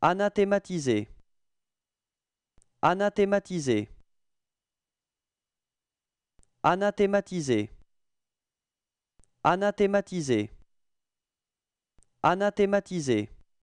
Anathématiser. Anathématiser. Anathématiser. Anathématiser. Anathématiser.